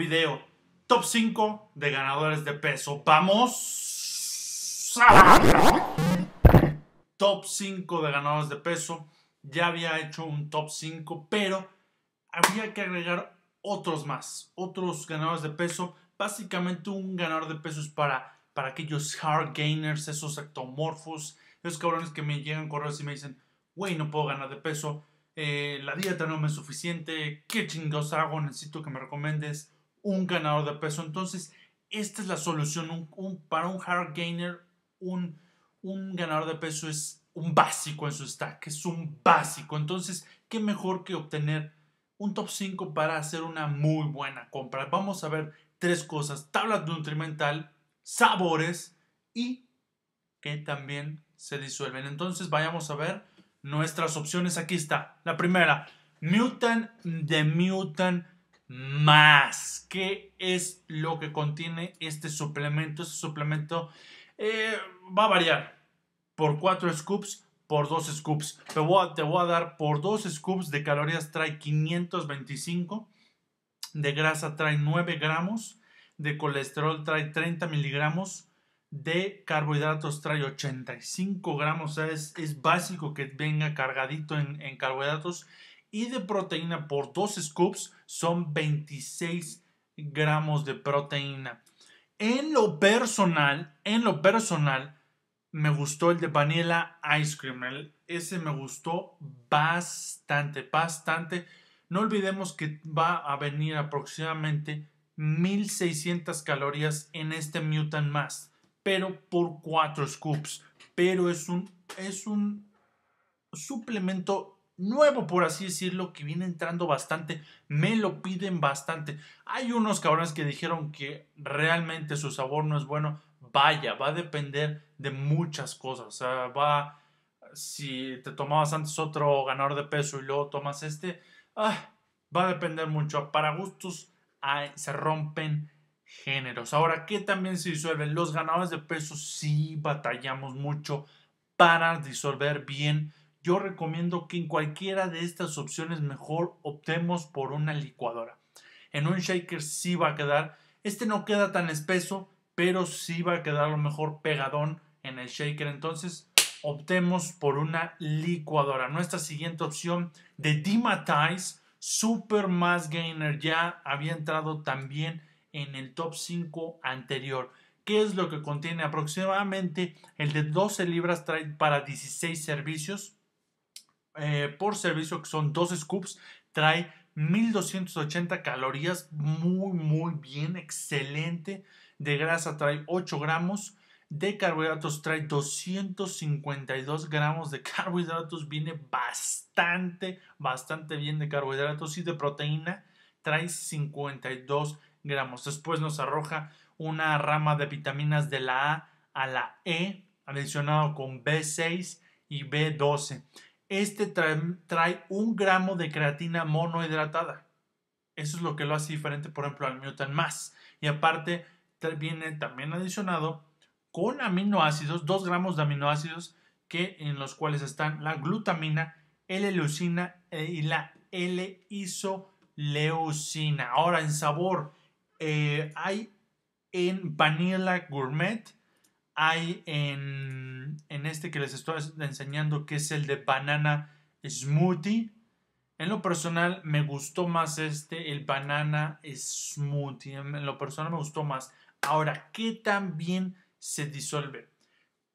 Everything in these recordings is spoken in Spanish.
video. Top 5 de ganadores de peso. Vamos. Top 5 de ganadores de peso. Ya había hecho un top 5, pero había que agregar otros más. Otros ganadores de peso. Básicamente un ganador de peso es para, para aquellos hard gainers, esos ectomorfos, esos cabrones que me llegan correos y me dicen, güey, no puedo ganar de peso. Eh, la dieta no me es suficiente, qué chingados hago, necesito que me recomiendes un ganador de peso. Entonces, esta es la solución. para un hard gainer, un, ganador de peso es un básico en su stack, es un básico. Entonces, ¿qué mejor que obtener un top 5 para hacer una muy buena compra? Vamos a ver tres cosas. Tablas nutrimental, sabores y que también se disuelven. Entonces, vayamos a ver nuestras opciones. Aquí está. La primera, Mutant de Mutant más. ¿Qué es lo que contiene este suplemento? Este suplemento eh, va a variar por 4 scoops, por 2 scoops. Te voy, a, dar por 2 scoops de calorías trae 525, de grasa trae 9 gramos, de colesterol trae 30 miligramos, de carbohidratos trae 85 gramos. es, básico que venga cargadito en, en carbohidratos y de proteína por 2 scoops son 26 gramos de proteína. En lo personal, en lo personal, me gustó el de Vanilla Ice Cream. ese me gustó bastante, bastante. No olvidemos que va a venir aproximadamente 1600 calorías en este Mutant más pero por 4 scoops. Pero es un, es un suplemento nuevo, por así decirlo, que viene entrando bastante, me lo piden bastante. Hay unos cabrones que dijeron que realmente su sabor no es bueno. Vaya, va a depender de muchas cosas. O sea, va. Si te tomabas antes otro ganador de peso y luego tomas este, ah, va a depender mucho. Para gustos se rompen géneros. Ahora, ¿qué también se disuelven? Los ganadores de peso sí batallamos mucho para disolver bien yo recomiendo que en cualquiera de estas opciones mejor optemos por una licuadora. En un shaker sí va a quedar, este no queda tan espeso, pero sí va a quedar lo mejor pegadón en el shaker. Entonces optemos por una licuadora. Nuestra siguiente opción de Dimatize Super Mass Gainer ya había entrado también en el top 5 anterior. ¿Qué es lo que contiene? Aproximadamente el de 12 libras trade para 16 servicios. Eh, por servicio, que son dos scoops, trae 1280 calorías, muy, muy bien, excelente. De grasa trae 8 gramos. De carbohidratos trae 252 gramos de carbohidratos. Viene bastante, bastante bien de carbohidratos y de proteína. Trae 52 gramos. Después nos arroja una rama de vitaminas de la A a la E, adicionado con B6 y B12. Este trae, un gramo de creatina monohidratada. Eso es lo que lo hace diferente, por ejemplo, al Mutant Más. Y aparte, viene también adicionado con aminoácidos, dos gramos de aminoácidos, que, en los cuales están la glutamina, L-leucina e, y la L-isoleucina. Ahora, en sabor, eh, hay en Vanilla Gourmet hay en, este que les estoy enseñando, que es el de banana smoothie. En lo personal me gustó más este, el banana smoothie. En lo personal me gustó más. Ahora, ¿qué tan bien se disuelve?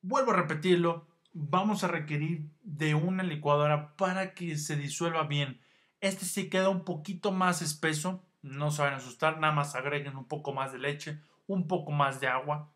Vuelvo a repetirlo, vamos a requerir de una licuadora para que se disuelva bien. Este se queda un poquito más espeso, no se van a asustar, nada más agreguen un poco más de leche, un poco más de agua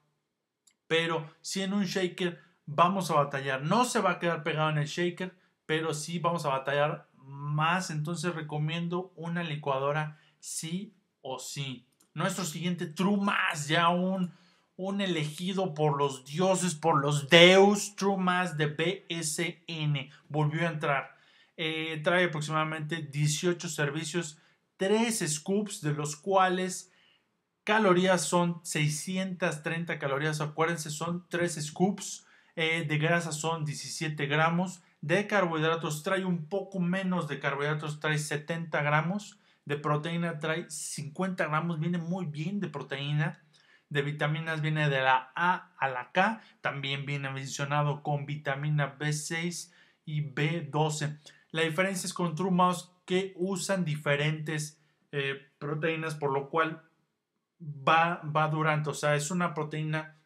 pero si en un shaker vamos a batallar. No se va a quedar pegado en el shaker, pero sí vamos a batallar más. Entonces recomiendo una licuadora sí o sí. Nuestro siguiente true Mass, ya un, un elegido por los dioses, por los deus, true más de BSN. Volvió a entrar. Eh, trae aproximadamente 18 servicios, 3 scoops, de los cuales calorías son 630 calorías, acuérdense, son 3 scoops, eh, de grasa son 17 gramos, de carbohidratos trae un poco menos de carbohidratos, trae 70 gramos, de proteína trae 50 gramos, viene muy bien de proteína, de vitaminas viene de la A a la K, también viene mencionado con vitamina B6 y B12. La diferencia es con True que usan diferentes eh, proteínas, por lo cual va, va durante, o sea, es una proteína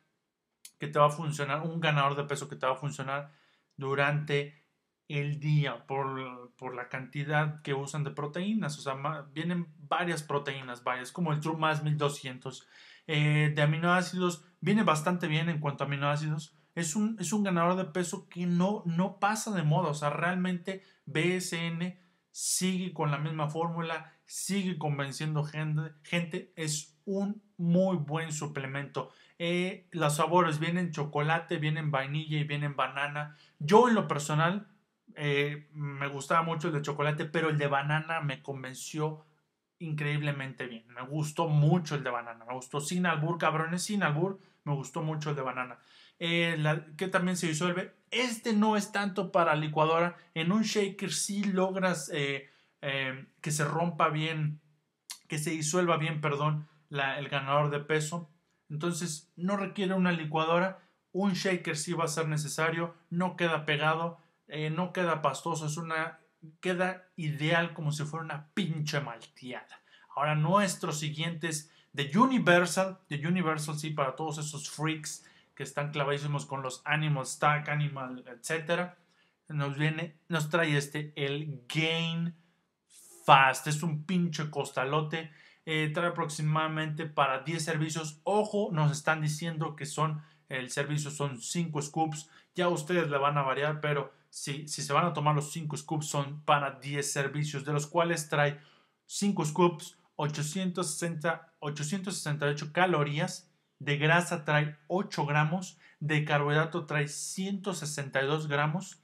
que te va a funcionar, un ganador de peso que te va a funcionar durante el día por, la cantidad que usan de proteínas, o sea, vienen varias proteínas, varias, como el True 1200 eh, de aminoácidos, viene bastante bien en cuanto a aminoácidos, es un, es un ganador de peso que no, no pasa de moda, o sea, realmente BSN sigue con la misma fórmula, sigue convenciendo gente, gente es un muy buen suplemento. Eh, los sabores vienen chocolate, vienen vainilla y vienen banana. Yo en lo personal eh, me gustaba mucho el de chocolate, pero el de banana me convenció increíblemente bien. Me gustó mucho el de banana. Me gustó sin albur, cabrones, sin albur. Me gustó mucho el de banana. Eh, que también se disuelve. Este no es tanto para licuadora. En un shaker sí logras Em, que se rompa bien, que se disuelva bien, perdón, el ganador de peso. Entonces no requiere una licuadora, un shaker sí va a ser necesario, no queda pegado, eh, no queda pastoso, es una queda ideal como si fuera una pinche malteada. Ahora nuestros siguientes de Universal, de Universal sí para todos esos freaks que están clavadísimos con los Animal Stack, Animal, etcétera. Nos viene, nos trae este el Gain Fast. Es un pinche costalote. Eh, trae aproximadamente para 10 servicios. Ojo, nos están diciendo que son el servicio son 5 scoops. Ya ustedes le van a variar, pero si, si se van a tomar los 5 scoops son para 10 servicios, de los cuales trae 5 scoops, 860, 868 calorías. De grasa trae 8 gramos. De carbohidrato trae 162 gramos.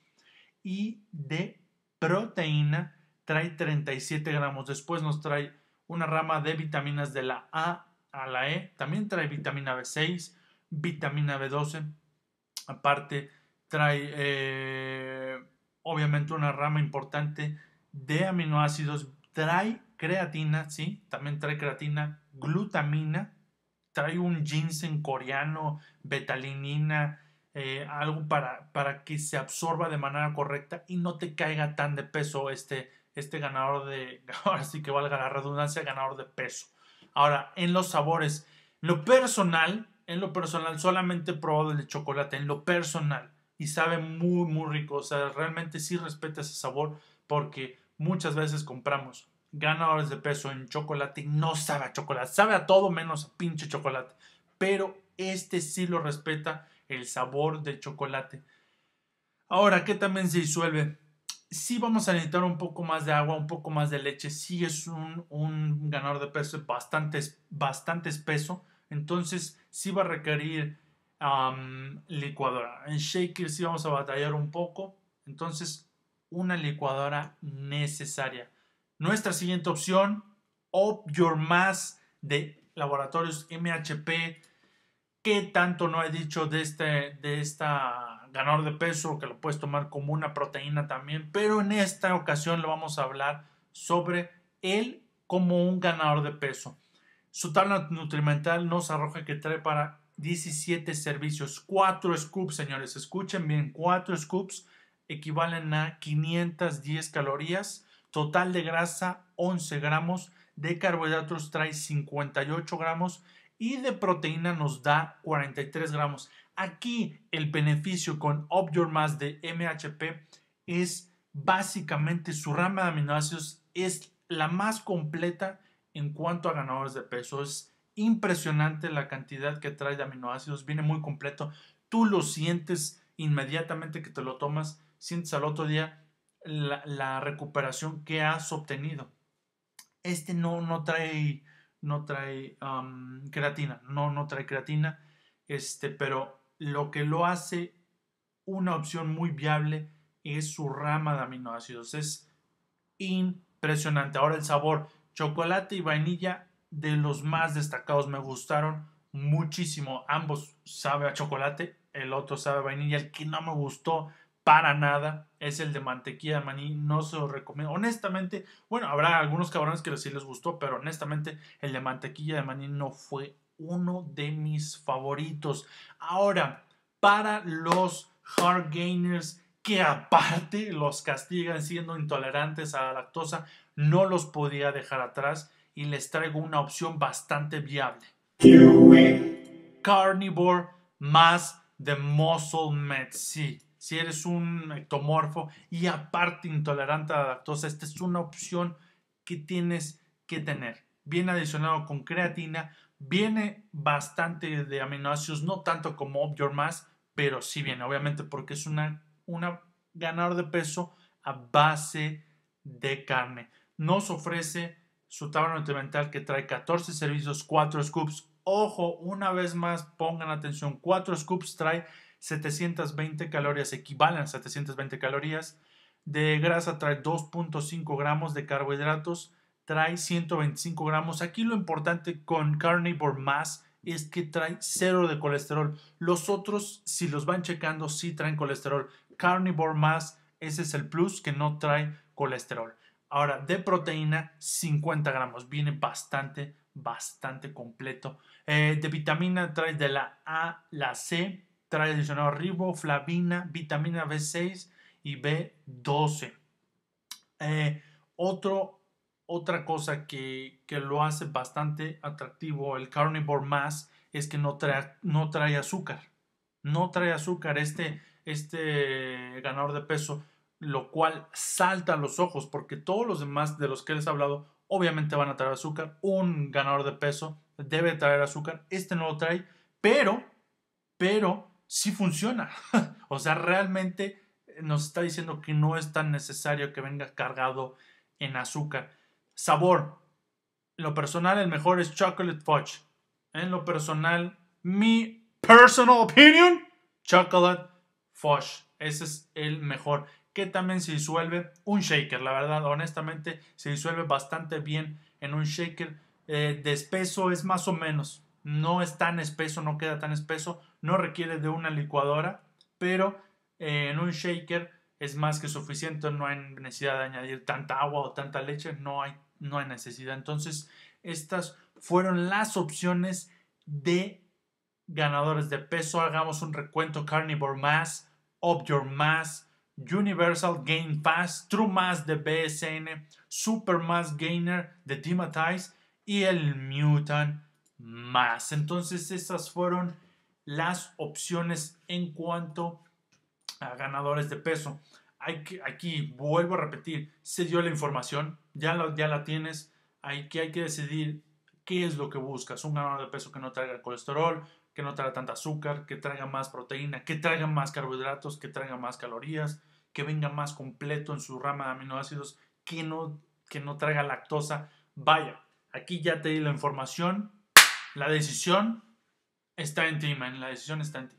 Y de proteína trae 37 gramos. Después nos trae una rama de vitaminas de la A a la E. También trae vitamina B6, vitamina B12. Aparte, trae eh, obviamente una rama importante de aminoácidos. Trae creatina, ¿sí? También trae creatina, glutamina. Trae un ginseng coreano, betalinina, eh, algo para, para que se absorba de manera correcta y no te caiga tan de peso este este ganador de, ahora sí que valga la redundancia, ganador de peso. Ahora, en los sabores, lo personal, en lo personal, solamente he probado el de chocolate, en lo personal, y sabe muy, muy rico, o sea, realmente sí respeta ese sabor porque muchas veces compramos ganadores de peso en chocolate y no sabe a chocolate, sabe a todo menos a pinche chocolate, pero este sí lo respeta el sabor de chocolate. Ahora, ¿qué también se disuelve? si vamos a necesitar un poco más de agua, un poco más de leche. si es un, ganador de peso bastante, espeso. Entonces sí va a requerir licuadora. En shaker sí vamos a batallar un poco. Entonces una licuadora necesaria. Nuestra siguiente opción, Op Your Mass de Laboratorios MHP. ¿Qué tanto no he dicho de, este, de esta ganador de peso, que lo puedes tomar como una proteína también, pero en esta ocasión lo vamos a hablar sobre él como un ganador de peso. Su tabla nutrimental nos arroja que trae para 17 servicios, 4 scoops, señores, escuchen bien, 4 scoops equivalen a 510 calorías, total de grasa 11 gramos, de carbohidratos trae 58 gramos y de proteína nos da 43 gramos. Aquí el beneficio con Mass de MHP es básicamente su rama de aminoácidos es la más completa en cuanto a ganadores de peso. Es impresionante la cantidad que trae de aminoácidos, viene muy completo. Tú lo sientes inmediatamente que te lo tomas, sientes al otro día la, recuperación que has obtenido. Este no, no trae, no trae creatina, no, no trae creatina, este, pero lo que lo hace una opción muy viable es su rama de aminoácidos. Es impresionante. Ahora el sabor, chocolate y vainilla, de los más destacados. Me gustaron muchísimo. Ambos sabe a chocolate, el otro sabe a vainilla. El que no me gustó para nada es el de mantequilla de maní. No se lo recomiendo. Honestamente, bueno, habrá algunos cabrones que sí les gustó, pero honestamente el de mantequilla de maní no fue uno de mis favoritos. Ahora, para los hard gainers que aparte los castigan siendo intolerantes a la lactosa, no los podía dejar atrás y les traigo una opción bastante viable. Carnivore más The Muscle med si eres un ectomorfo y aparte intolerante a la lactosa, esta es una opción que tienes que tener viene adicionado con creatina, viene bastante de aminoácidos, no tanto como Up Your Mass, pero sí viene, obviamente, porque es una, una ganador de peso a base de carne. Nos ofrece su tabla nutrimental que trae 14 servicios, 4 scoops. Ojo, una vez más, pongan atención, 4 scoops trae 720 calorías, equivalen a 720 calorías. De grasa trae 2.5 gramos de carbohidratos trae 125 gramos. Aquí lo importante con Carnivore Mass es que trae cero de colesterol. Los otros, si los van checando, sí traen colesterol. Carnivore Mass, ese es el plus que no trae colesterol. Ahora, de proteína, 50 gramos. Viene bastante, bastante completo. Eh, de vitamina trae de la A, la C, trae adicionado riboflavina, vitamina B6 y B12. Eh, otro otra cosa que, lo hace bastante atractivo el Carnivore más es que no trae, no trae azúcar. No trae azúcar este, este ganador de peso, lo cual salta a los ojos porque todos los demás de los que les he hablado obviamente van a traer azúcar. Un ganador de peso debe traer azúcar. Este no lo trae, pero, pero sí funciona. o sea, realmente nos está diciendo que no es tan necesario que venga cargado en azúcar. Sabor. lo personal, el mejor es chocolate fudge. En lo personal, mi personal opinion, chocolate fudge. Ese es el mejor. Que también se disuelve un shaker. La verdad, honestamente, se disuelve bastante bien en un shaker. Eh, de espeso es más o menos. No es tan espeso, no queda tan espeso. No requiere de una licuadora. Pero eh, en un shaker es más que suficiente. No hay necesidad de añadir tanta agua o tanta leche. No hay no hay necesidad. Entonces, estas fueron las opciones de ganadores de peso. Hagamos un recuento: Carnivore Mass, Up Your Mass, Universal Game Pass, True Mass de BSN, Super Mass Gainer de timatize y el Mutant Mass. Entonces, estas fueron las opciones en cuanto a ganadores de peso aquí vuelvo a repetir, se dio la información, ya la, tienes, hay que, hay que decidir qué es lo que buscas. Un ganador de peso que no traiga colesterol, que no traiga tanta azúcar, que traiga más proteína, que traiga más carbohidratos, que traiga más calorías, que venga más completo en su rama de aminoácidos, que no, que no traiga lactosa. Vaya, aquí ya te di la información, la decisión está en ti, man, la decisión está en ti.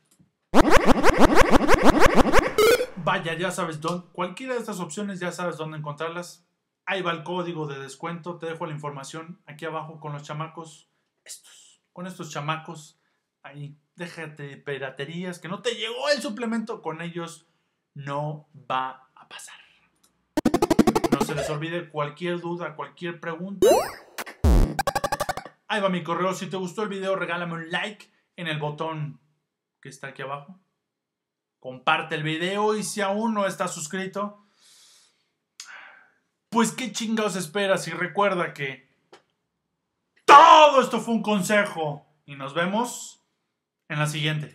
Vaya, ya sabes dónde. Cualquiera de estas opciones ya sabes dónde encontrarlas. Ahí va el código de descuento. Te dejo la información aquí abajo con los chamacos. Estos, con estos chamacos. Ahí, déjate piraterías. Que no te llegó el suplemento. Con ellos no va a pasar. No se les olvide cualquier duda, cualquier pregunta. Ahí va mi correo. Si te gustó el video, regálame un like en el botón que está aquí abajo comparte el video y si aún no estás suscrito, pues qué chingados esperas y recuerda que todo esto fue un consejo y nos vemos en la siguiente.